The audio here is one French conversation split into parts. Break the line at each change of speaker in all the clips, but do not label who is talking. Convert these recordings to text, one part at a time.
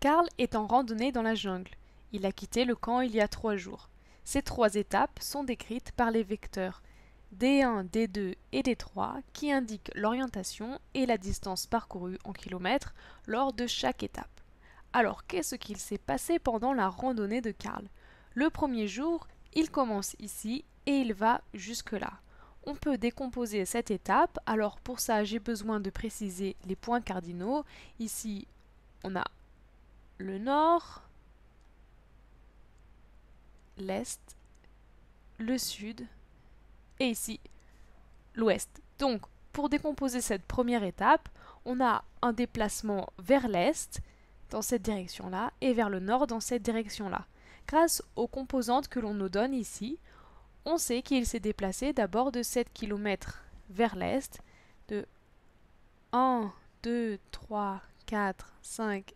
Carl est en randonnée dans la jungle. Il a quitté le camp il y a trois jours. Ces trois étapes sont décrites par les vecteurs D1, D2 et D3 qui indiquent l'orientation et la distance parcourue en kilomètres lors de chaque étape. Alors qu'est-ce qu'il s'est passé pendant la randonnée de Karl Le premier jour, il commence ici et il va jusque-là. On peut décomposer cette étape, alors pour ça j'ai besoin de préciser les points cardinaux. Ici, on a le nord, l'est, le sud et ici l'ouest. Donc pour décomposer cette première étape, on a un déplacement vers l'est dans cette direction-là et vers le nord dans cette direction-là. Grâce aux composantes que l'on nous donne ici, on sait qu'il s'est déplacé d'abord de 7 km vers l'est, de 1, 2, 3, 4, 5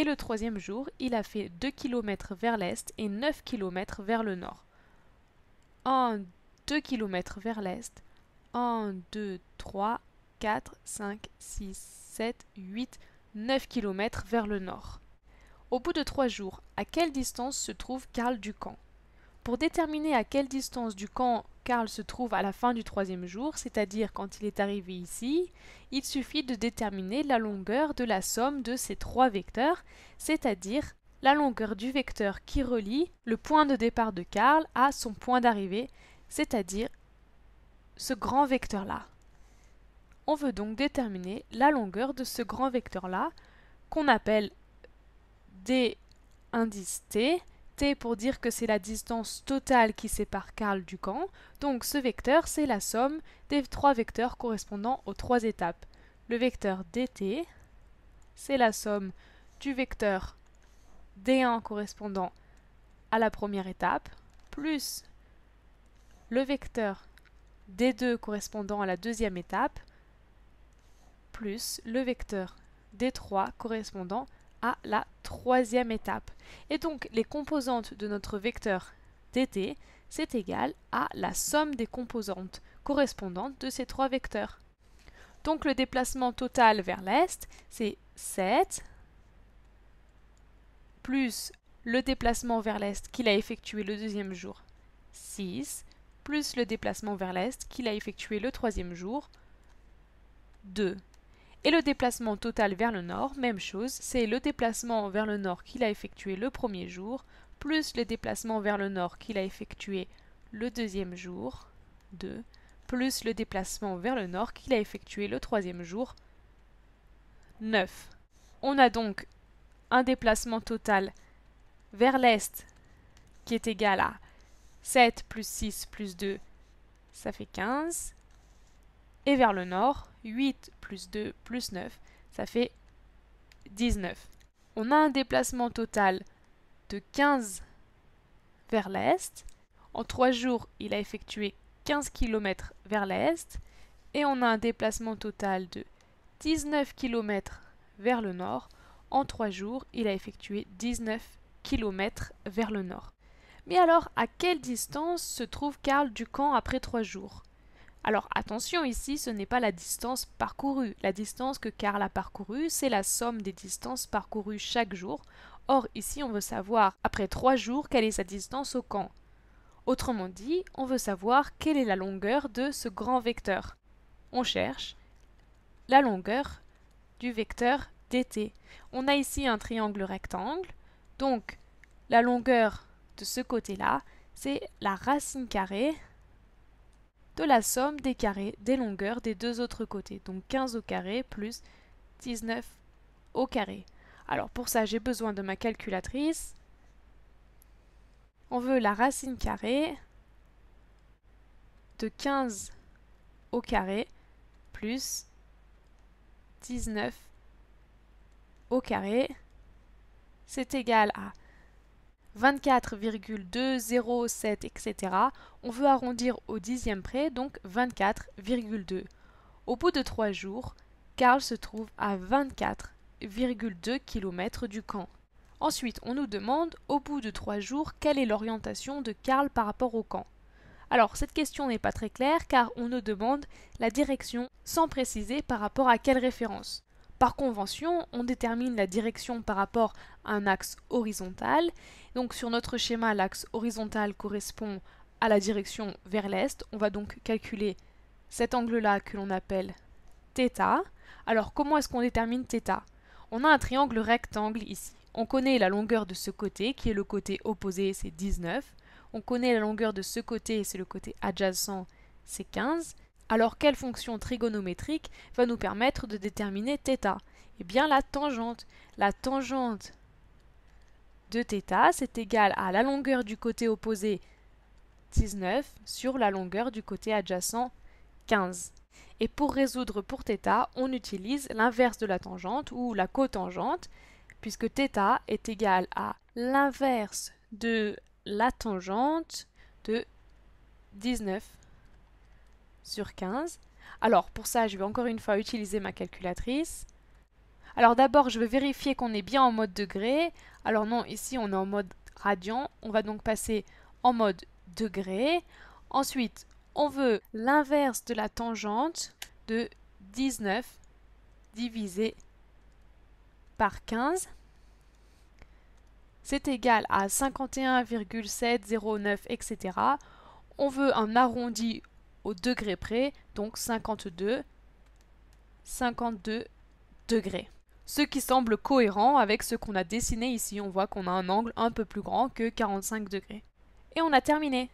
et le troisième jour, il a fait 2 km vers l'est et 9 km vers le nord. 1, 2 km vers l'est. 1, 2, 3, 4, 5, 6, 7, 8, 9 km vers le nord. Au bout de 3 jours, à quelle distance se trouve Karl Ducamp pour déterminer à quelle distance du camp Karl se trouve à la fin du troisième jour, c'est-à-dire quand il est arrivé ici, il suffit de déterminer la longueur de la somme de ces trois vecteurs, c'est-à-dire la longueur du vecteur qui relie le point de départ de Karl à son point d'arrivée, c'est-à-dire ce grand vecteur-là. On veut donc déterminer la longueur de ce grand vecteur-là, qu'on appelle d indice t, pour dire que c'est la distance totale qui sépare Karl du camp, donc ce vecteur c'est la somme des trois vecteurs correspondant aux trois étapes. Le vecteur dt, c'est la somme du vecteur d1 correspondant à la première étape, plus le vecteur d2 correspondant à la deuxième étape, plus le vecteur d3 correspondant à à la troisième étape. Et donc les composantes de notre vecteur dt, c'est égal à la somme des composantes correspondantes de ces trois vecteurs. Donc le déplacement total vers l'est, c'est 7 plus le déplacement vers l'est qu'il a effectué le deuxième jour, 6, plus le déplacement vers l'est qu'il a effectué le troisième jour, 2. Et le déplacement total vers le nord, même chose, c'est le déplacement vers le nord qu'il a effectué le premier jour, plus le déplacement vers le nord qu'il a effectué le deuxième jour, 2, plus le déplacement vers le nord qu'il a effectué le troisième jour, 9. On a donc un déplacement total vers l'est qui est égal à 7 plus 6 plus 2, ça fait 15, et vers le nord, 8 plus 2 plus 9, ça fait 19. On a un déplacement total de 15 vers l'est. En 3 jours, il a effectué 15 km vers l'est et on a un déplacement total de 19 km vers le nord. En 3 jours, il a effectué 19 km vers le nord. Mais alors, à quelle distance se trouve Karl du camp après 3 jours alors attention ici, ce n'est pas la distance parcourue. La distance que Karl a parcourue, c'est la somme des distances parcourues chaque jour. Or ici, on veut savoir, après trois jours, quelle est sa distance au camp. Autrement dit, on veut savoir quelle est la longueur de ce grand vecteur. On cherche la longueur du vecteur dt. On a ici un triangle rectangle, donc la longueur de ce côté-là, c'est la racine carrée de la somme des carrés des longueurs des deux autres côtés. Donc 15 au carré plus 19 au carré. Alors pour ça, j'ai besoin de ma calculatrice. On veut la racine carrée de 15 au carré plus 19 au carré. C'est égal à 24,207, etc. On veut arrondir au dixième près, donc 24,2. Au bout de trois jours, Karl se trouve à 24,2 km du camp. Ensuite, on nous demande, au bout de trois jours, quelle est l'orientation de Karl par rapport au camp. Alors, cette question n'est pas très claire car on nous demande la direction sans préciser par rapport à quelle référence. Par convention, on détermine la direction par rapport à un axe horizontal. Donc sur notre schéma, l'axe horizontal correspond à la direction vers l'est. On va donc calculer cet angle-là que l'on appelle θ. Alors comment est-ce qu'on détermine θ On a un triangle rectangle ici. On connaît la longueur de ce côté, qui est le côté opposé, c'est 19. On connaît la longueur de ce côté, c'est le côté adjacent, c'est 15. Alors quelle fonction trigonométrique va nous permettre de déterminer θ Eh bien la tangente. La tangente de θ, c'est égal à la longueur du côté opposé 19 sur la longueur du côté adjacent 15. Et pour résoudre pour θ, on utilise l'inverse de la tangente ou la cotangente, puisque θ est égal à l'inverse de la tangente de 19 sur 15. Alors pour ça, je vais encore une fois utiliser ma calculatrice. Alors d'abord, je veux vérifier qu'on est bien en mode degré. Alors non, ici on est en mode radiant, On va donc passer en mode degré. Ensuite, on veut l'inverse de la tangente de 19 divisé par 15. C'est égal à 51,709, etc. On veut un arrondi au degré près, donc 52, 52 degrés. Ce qui semble cohérent avec ce qu'on a dessiné ici, on voit qu'on a un angle un peu plus grand que 45 degrés. Et on a terminé